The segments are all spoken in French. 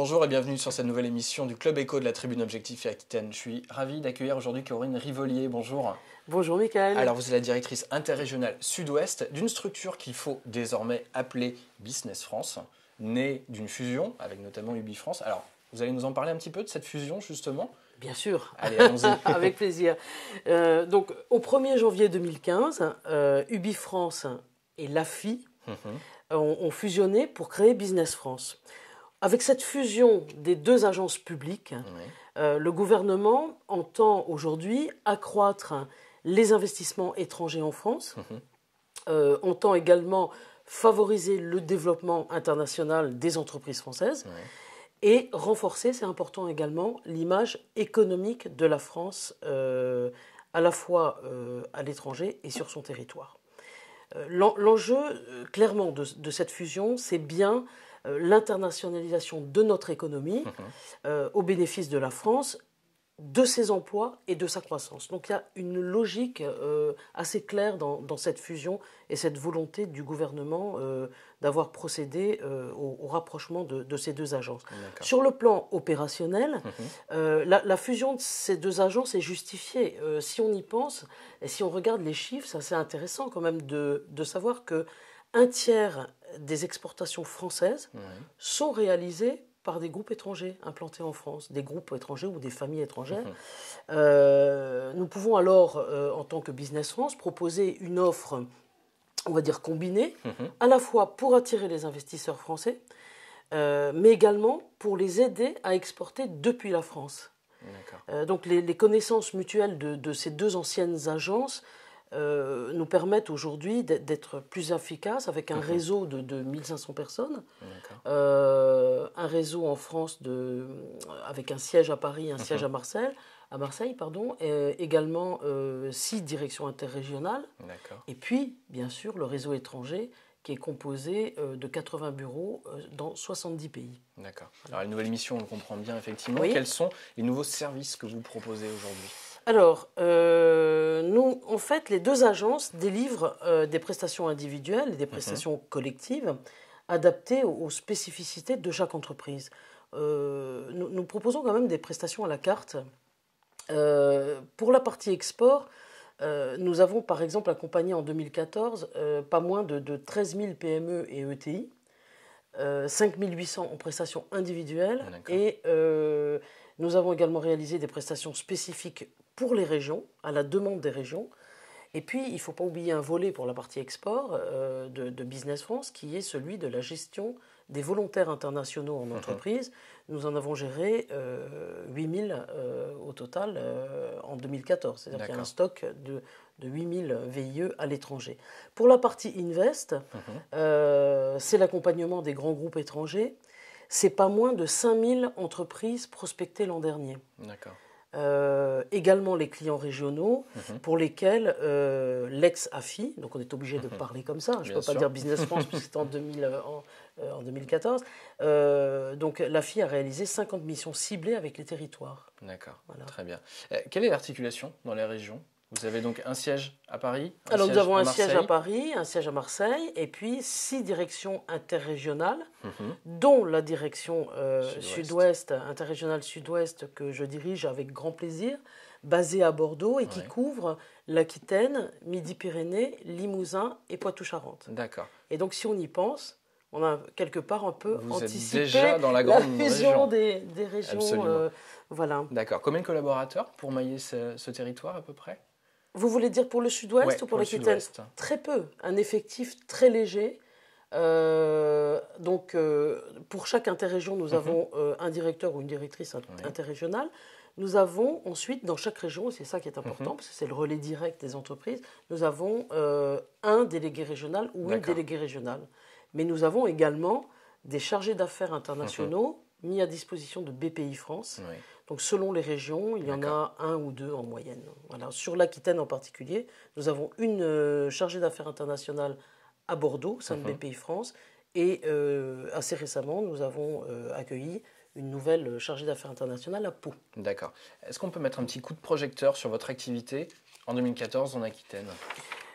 Bonjour et bienvenue sur cette nouvelle émission du Club Éco de la Tribune Objectif et Aquitaine. Je suis ravi d'accueillir aujourd'hui Corinne Rivolier. Bonjour. Bonjour Michael. Alors vous êtes la directrice interrégionale sud-ouest d'une structure qu'il faut désormais appeler Business France, née d'une fusion avec notamment Ubi France. Alors vous allez nous en parler un petit peu de cette fusion justement Bien sûr, Allez, avec plaisir. Euh, donc, au 1er janvier 2015, euh, Ubi France et l'AFI hum, hum. ont, ont, fusionné pour créer Business France. Avec cette fusion des deux agences publiques, euh, le gouvernement entend aujourd'hui accroître les investissements étrangers en France, mhm. euh, entend également favoriser le développement international des entreprises françaises. et renforcer, c'est important également, l'image économique de la France euh, à la fois à l'étranger et sur son territoire. L'enjeu, clairement, de, cette fusion, c'est bien euh, l'internationalisation de notre économie mhm. euh, au bénéfice de la France de ses emplois et de sa croissance. Donc il y a une logique euh, assez claire dans, cette fusion et cette volonté du gouvernement d'avoir procédé au, rapprochement de, ces deux agences. Sur le plan opérationnel, mhm. la, fusion de ces deux agences est justifiée. si on y pense et si on regarde les chiffres, c'est assez intéressant quand même de, de savoir que un tiers des exportations françaises sont réalisées par des groupes étrangers implantés en France, des groupes étrangers ou des familles étrangères. Mhm. Euh, nous pouvons alors, euh, en tant que Business France, proposer une offre, on va dire combinée, mhm. à la fois pour attirer les investisseurs français, euh, mais également pour les aider à exporter depuis la France. donc les, connaissances mutuelles de ces deux anciennes agences euh, nous permettent aujourd'hui d'être plus efficaces avec un réseau de, de, 1500 personnes, euh, un réseau en France avec un siège à Paris, un siège mhm. à Marseille, à Marseille pardon, et euh, également six directions interrégionales, et puis bien sûr le réseau étranger qui est composé de 80 bureaux dans 70 pays. D'accord. Alors la nouvelle mission, on le comprend bien effectivement. Quels sont les nouveaux services que vous proposez aujourd'hui alors, euh, nous, en fait, les deux agences délivrent euh, des prestations individuelles et des prestations mhm. collectives adaptées aux, spécificités de chaque entreprise. Euh, nous, proposons quand même des prestations à la carte. pour la partie export, nous avons par exemple accompagné en 2014 pas moins de, 13 000 PME et ETI, 5 800 en prestations individuelles ah, et nous avons également réalisé des prestations spécifiques pour les régions, à la demande des régions. Et puis, il ne faut pas oublier un volet pour la partie export euh, de, Business France, qui est celui de la gestion des volontaires internationaux en mhm. entreprise. Nous en avons géré 8 euh, 000 euh, au total en 2014. C'est-à-dire qu'il y a un stock de, 8 000 VIE à l'étranger. Pour la partie Invest, mhm. c'est l'accompagnement des grands groupes étrangers c'est pas moins de 5000 entreprises prospectées l'an dernier. D'accord. Euh, également les clients régionaux mhm. pour lesquels euh, l'ex-AFI, donc on est obligé de mhm. parler comme ça, je ne peux pas dire Business France puisque c'était en, 2014, euh, donc l'AFI a réalisé 50 missions ciblées avec les territoires. D'accord, très bien. quelle est l'articulation dans les régions vous avez donc un siège à Paris Alors nous avons un siège à Paris, un siège à Marseille, et puis six directions interrégionales, mhm. dont la direction euh, sud-ouest, interrégionale sud-ouest que je dirige avec grand plaisir, basée à Bordeaux et qui couvre l'Aquitaine, Midi-Pyrénées, Limousin et Poitou-Charentes. D'accord. Et donc si on y pense, on a quelque part un peu anticipé dans la, grande fusion Des, régions. Euh, voilà. D'accord. Combien de collaborateurs pour mailler ce territoire à peu près vous voulez dire pour le sud-ouest ou pour, pour l'Aquitaine Très peu, un effectif très léger. Euh, donc, euh, pour chaque interrégion, nous mhm. avons euh, un directeur ou une directrice interrégionale. Nous avons ensuite, dans chaque région, et c'est ça qui est important, mhm. parce que c'est le relais direct des entreprises, nous avons un délégué régional ou une déléguée régionale. Mais nous avons également des chargés d'affaires internationaux mhm. mis à disposition de BPI France. Donc selon les régions, il y en a un ou deux en moyenne. Sur l'Aquitaine en particulier, nous avons une euh, chargée d'affaires internationale à Bordeaux, sein de BPI France, et euh, assez récemment, nous avons euh, accueilli une nouvelle chargée d'affaires internationale à Pau. D'accord. Est-ce qu'on peut mettre un petit coup de projecteur sur votre activité en 2014 en Aquitaine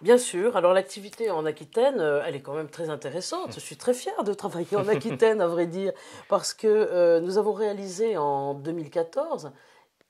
Bien sûr. Alors l'activité en Aquitaine, euh, elle est quand même très intéressante. Je suis très fière de travailler en Aquitaine, à vrai dire, parce que euh, nous avons réalisé en 2014,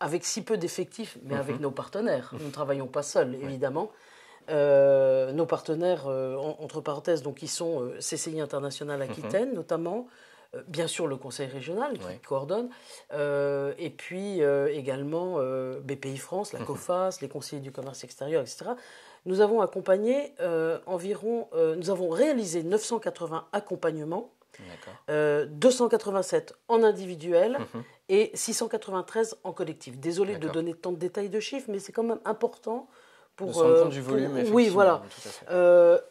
avec si peu d'effectifs, mais avec mhm. nos partenaires. Nous ne travaillons pas seuls, évidemment. Euh, nos partenaires, entre parenthèses, donc qui sont CCI International Aquitaine, mhm. notamment, bien sûr le Conseil régional qui coordonne, et puis également BPI France, la mhm. COFAS, les conseillers du commerce extérieur, etc. Nous avons accompagné euh, environ, euh, nous avons réalisé 980 accompagnements, 287 euh, en individuel mhm. et 693 en collectif. Désolé de donner tant de détails de chiffres, mais c'est quand même important pour. Euh, du volume, Oui, voilà.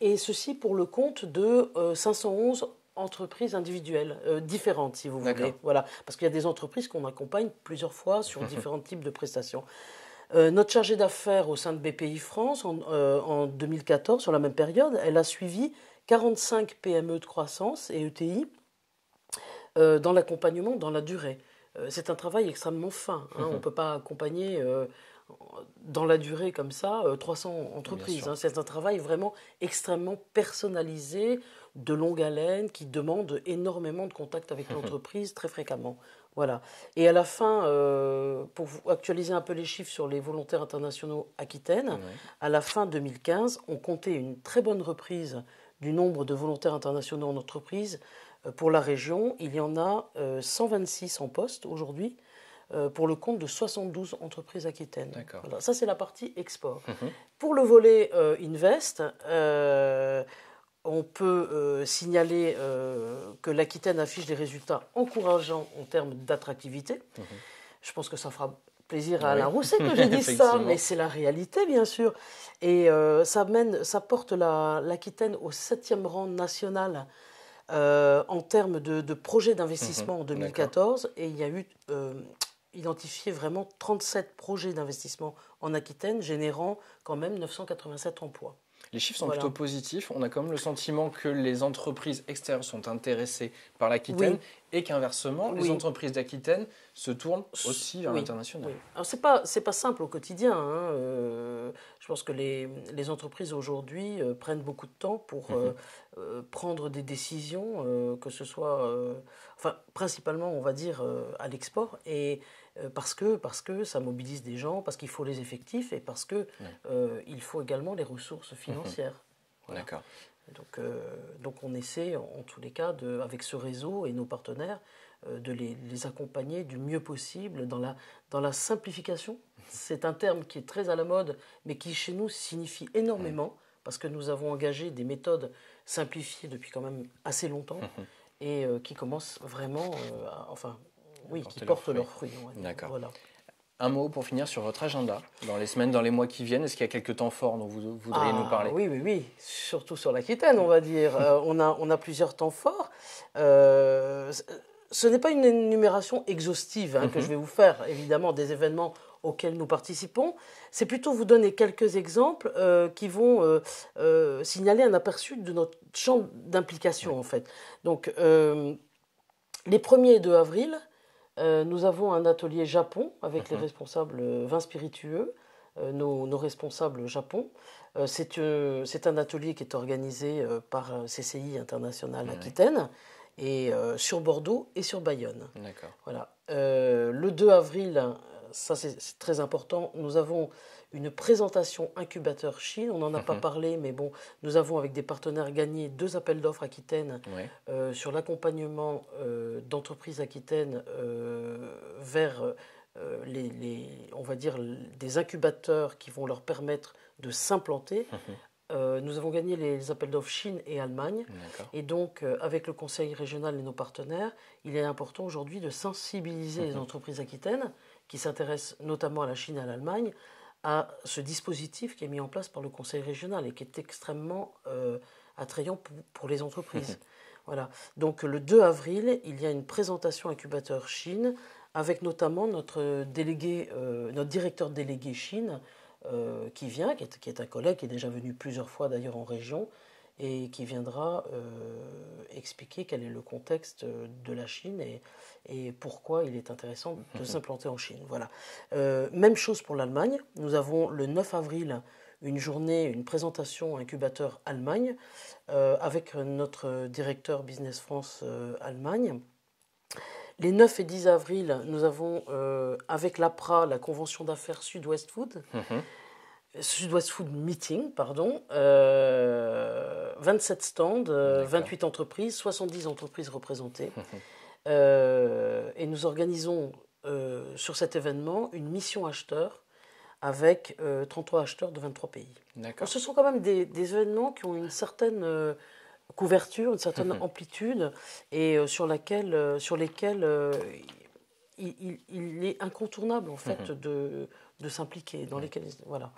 et ceci pour le compte de 511 entreprises individuelles différentes, si vous voulez. Voilà, parce qu'il y a des entreprises qu'on accompagne plusieurs fois sur différents types de prestations. Euh, notre chargée d'affaires au sein de BPI France en, 2014, euh, sur la même période, elle a suivi 45 PME de croissance et ETI euh, dans l'accompagnement dans la durée. c'est un travail extrêmement fin. Hein. Mhm. On ne peut pas accompagner dans la durée comme ça 300 entreprises. Hein. c'est un travail vraiment extrêmement personnalisé, de longue haleine, qui demande énormément de contact avec l'entreprise très fréquemment. Voilà. Et à la fin, euh, pour vous actualiser un peu les chiffres sur les volontaires internationaux Aquitaine, à la fin 2015, on comptait une très bonne reprise du nombre de volontaires internationaux en entreprise euh, pour la région. Il y en a 126 euh, en poste aujourd'hui pour le compte de 72 entreprises aquitaines. D'accord. Ça, c'est la partie export. Mmh pour le volet invest, on peut euh, signaler euh, que l'Aquitaine affiche des résultats encourageants en termes d'attractivité. Mhm. Je pense que ça fera plaisir à Alain Rousset que j'ai dit ça, mais c'est la réalité, bien sûr. Et euh, ça, mène, ça porte l'Aquitaine au septième rang national en termes de, projets d'investissement mhm. en 2014. Et il y a eu identifié vraiment 37 projets d'investissement en Aquitaine, générant quand même 987 emplois. Les chiffres sont plutôt positifs. On a quand même le sentiment que les entreprises extérieures sont intéressées par l'Aquitaine et qu'inversement, les entreprises d'Aquitaine se tournent aussi vers l'international. Alors c'est pas c'est pas simple au quotidien. Hein, euh, je pense que les, les entreprises aujourd'hui euh, prennent beaucoup de temps pour mhm. euh, prendre des décisions, que ce soit enfin principalement on va dire à l'export et euh, parce, que, parce que ça mobilise des gens, parce qu'il faut les effectifs et parce qu'il euh, faut également les ressources mhm. financières. D'accord. Donc, euh, donc on essaie en tous les cas, de, avec ce réseau et nos partenaires, de les, les, accompagner du mieux possible dans la, dans la simplification. Mhm. C'est un terme qui est très à la mode, mais qui chez nous signifie énormément, parce que nous avons engagé des méthodes simplifiées depuis quand même assez longtemps, mhm. et qui commencent vraiment, à, enfin, oui, qui portent leurs fruits. D'accord. Un mot pour finir sur votre agenda. Dans les semaines, dans les mois qui viennent, est-ce qu'il y a quelques temps forts dont vous voudriez nous ah, parler Oui, oui, oui. Surtout sur l'Aquitaine, on va dire. Euh, on, a, on a plusieurs temps forts. Euh, ce n'est pas une énumération exhaustive hein, que mhm. je vais vous faire, évidemment, des événements auxquels nous participons. C'est plutôt vous donner quelques exemples euh, qui vont signaler un aperçu de notre champ d'implication, en fait. Donc, les 1er et 2 avril, euh, nous avons un atelier Japon avec les mhm. responsables euh, vins spiritueux, euh, nos, responsables Japon. c'est un atelier qui est organisé par CCI International Aquitaine et sur Bordeaux et sur Bayonne. Voilà. le 2 avril, ça c'est très important, nous avons une présentation incubateur Chine. On n'en a pas parlé, mais bon, nous avons avec des partenaires gagné deux appels d'offres Aquitaine euh, sur l'accompagnement euh, d'entreprises Aquitaine euh, vers les, on va dire, des incubateurs qui vont leur permettre de s'implanter. nous avons gagné les appels d'offres Chine et Allemagne. Et donc, avec le Conseil régional et nos partenaires, il est important aujourd'hui de sensibiliser les entreprises aquitaines qui s'intéressent notamment à la Chine et à l'Allemagne à ce dispositif qui est mis en place par le Conseil régional et qui est extrêmement euh, attrayant pour, les entreprises. voilà. Donc le 2 avril, il y a une présentation incubateur Chine avec notamment notre délégué, euh, notre directeur délégué Chine euh, qui vient, qui est, un collègue qui est déjà venu plusieurs fois d'ailleurs en région et qui viendra euh, expliquer quel est le contexte euh, de la Chine et, et pourquoi il est intéressant de s'implanter en Chine. Voilà. Euh, même chose pour l'Allemagne. Nous avons le 9 avril une journée, une présentation incubateur Allemagne avec notre directeur Business France Allemagne. Les 9 et 10 avril, nous avons avec l'APRA la convention d'affaires Sud-Ouest Food. Mhm. Sud-Ouest Food Meeting, pardon, euh, 27 stands, 28 euh, entreprises, 70 entreprises représentées. Euh, et nous organisons euh, sur cet événement une mission acheteur avec 33 acheteurs de 23 pays. ce sont quand même des, événements qui ont une certaine couverture, une certaine amplitude et sur, laquelle, sur lesquels il, est incontournable en fait de de s'impliquer dans les voilà.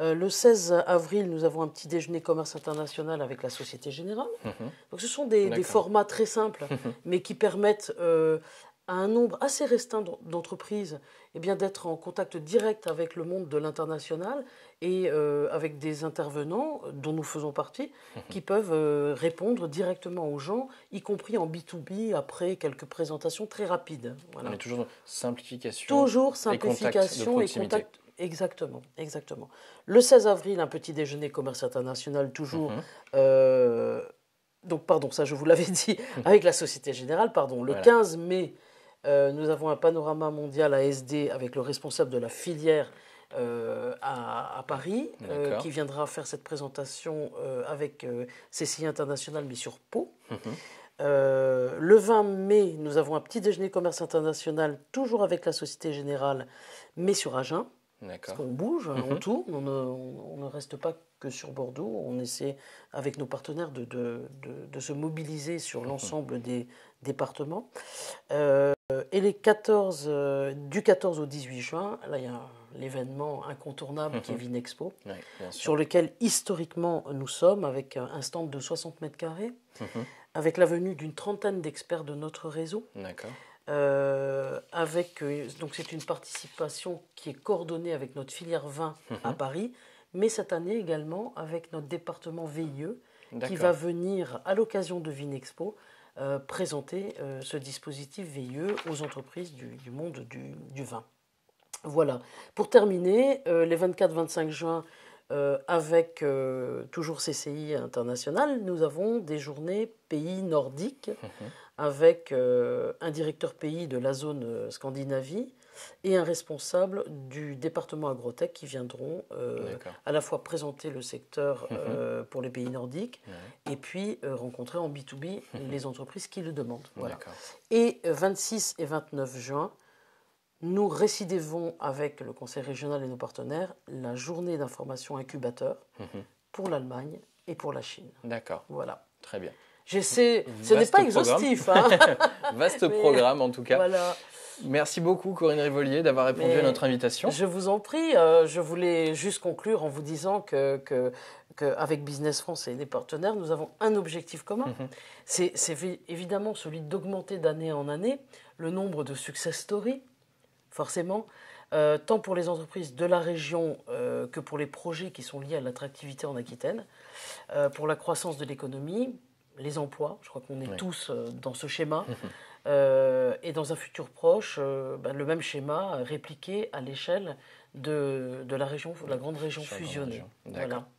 Euh, le 16 avril, nous avons un petit déjeuner commerce international avec la Société Générale. Mhm. Donc ce sont des, formats très simples, mais qui permettent euh, à un nombre assez restreint d'entreprises et eh bien d'être en contact direct avec le monde de l'international et euh, avec des intervenants dont nous faisons partie mhm. qui peuvent euh, répondre directement aux gens, y compris en B2B après quelques présentations très rapides. Mais toujours simplification. Toujours simplification et contact, Exactement, exactement. Le 16 avril, un petit déjeuner commerce international, toujours mhm. euh, donc pardon, ça je vous l'avais dit, mhm. avec la Société Générale, pardon, le 15 mai, euh, nous avons un panorama mondial à SD avec le responsable de la filière euh, à, Paris, euh, qui viendra faire cette présentation avec CCI International, mais sur Pau. Mhm. le 20 mai, nous avons un petit déjeuner commerce international, toujours avec la Société Générale, mais sur Agen. Parce qu'on bouge, hein, on mhm. tourne, on ne, reste pas que sur Bordeaux. On essaie, avec nos partenaires, de, de, se mobiliser sur mhm. l'ensemble des départements. Euh, et les euh, du 14 au 18 juin, là il y a l'événement incontournable qui est mhm. Vinexpo, sur lequel historiquement nous sommes, avec euh, un stand de 60 mètres carrés, mhm. avec la venue d'une trentaine d'experts de notre réseau. avec, donc c'est une participation qui est coordonnée avec notre filière vin à mhm. Paris, mais cette année également avec notre département Veilleux qui va venir à l'occasion de Vinexpo euh, présenter euh, ce dispositif VIE aux entreprises du, monde du, vin. Voilà. Pour terminer, euh, les 24-25 juin, avec toujours CCI International, nous avons des journées pays nordiques mmh avec un directeur pays de la zone Scandinavie, et un responsable du département agrotech qui viendront euh, à la fois présenter le secteur mhm. euh, pour les pays nordiques et puis euh, rencontrer en B2B mhm. les entreprises qui le demandent. Et 26 et 29 juin, nous récidivons avec le conseil régional et nos partenaires la journée d'information incubateur mhm. pour l'Allemagne et pour la Chine. D'accord. Voilà. Très bien. J'essaie, ce n'est pas exhaustif. Hein. Vaste programme en tout cas. Voilà. Merci beaucoup Corinne Rivolier d'avoir répondu à notre invitation. Je vous en prie, euh, je voulais juste conclure en vous disant que, Business France et les partenaires, nous avons un objectif commun. Mhm. C'est évidemment celui d'augmenter d'année en année le nombre de success stories, forcément, euh, tant pour les entreprises de la région euh, que pour les projets qui sont liés à l'attractivité en Aquitaine, pour la croissance de l'économie, les emplois, je crois qu'on est tous dans ce schéma. Mhm. Euh, et dans un futur proche, euh, ben, le même schéma répliqué à l'échelle de, de, la région, la grande région fusionnée.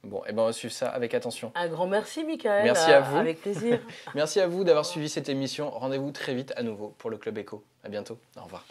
Bon, et eh ben on va suivre ça avec attention. Un grand merci, Michael. Merci à, vous. Avec plaisir. merci à vous d'avoir suivi cette émission. Rendez-vous très vite à nouveau pour le Club Éco. À bientôt. Au revoir.